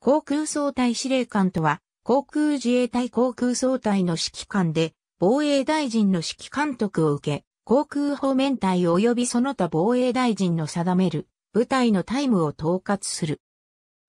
航空総隊司令官とは、航空自衛隊航空総隊の指揮官で、防衛大臣の指揮監督を受け、航空方面隊及びその他防衛大臣の定める部隊のタイムを統括する。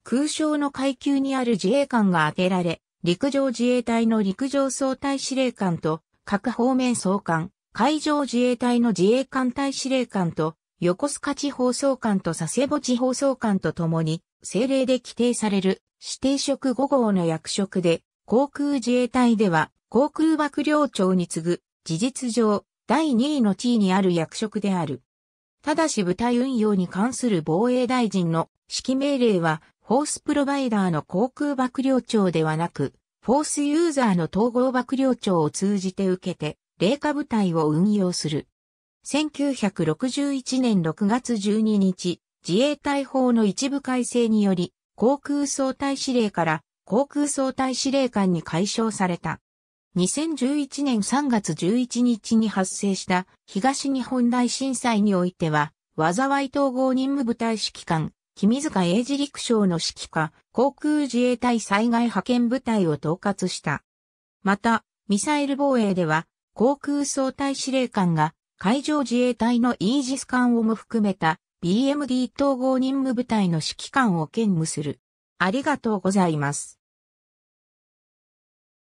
空将の階級にある自衛官が挙げられ、陸上自衛隊の陸上総隊司令官と、各方面総監、海上自衛隊の自衛艦隊司令官と、横須賀地方総監と佐世保地方総監と共に、政令で規定される指定職5号の役職で、航空自衛隊では、航空幕僚長に次ぐ、事実上、第2位の地位にある役職である。ただし部隊運用に関する防衛大臣の指揮命令は、フォースプロバイダーの航空幕僚長ではなく、フォースユーザーの統合幕僚長を通じて受けて、霊下部隊を運用する。1961年6月12日、自衛隊法の一部改正により、航空総隊司令から航空総隊司令官に解消された。2011年3月11日に発生した東日本大震災においては、災い統合任務部隊指揮官、君塚英治陸将の指揮下、航空自衛隊災害派遣部隊を統括した。また、ミサイル防衛では、航空総隊司令官が海上自衛隊のイージス艦をも含めた BMD 統合任務部隊の指揮官を兼務する。ありがとうございます。